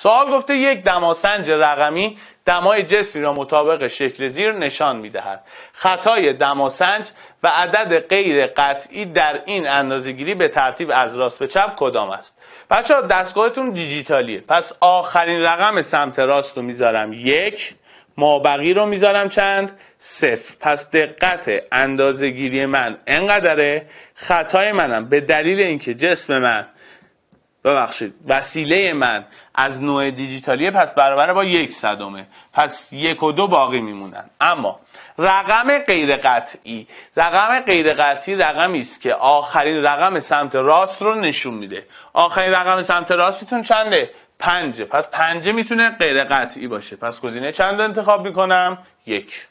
سوال گفته یک دماسنج رقمی دمای جسمی را مطابق شکل زیر نشان می خطای دماسنج و عدد غیر قطعی در این گیری به ترتیب از راست به چپ کدام است؟ بچه ها دستگاهتون دیجیتالیه پس آخرین رقم سمت راست رو میذارم یک مابقی رو میذارم چند؟ صفر پس دقت گیری من انقدره خطای منم به دلیل اینکه جسم من ببخشید وسیله من از نوع دیجیتالیه پس برابر با یک صدمه پس یک و دو باقی میمونن اما رقم غیر قطعی رقم غیر قطعی رقمی است که آخرین رقم سمت راست رو نشون میده آخرین رقم سمت راستتون چنده پنجه پس پنجه میتونه غیر قطعی باشه پس گزینه چند انتخاب میکنم یک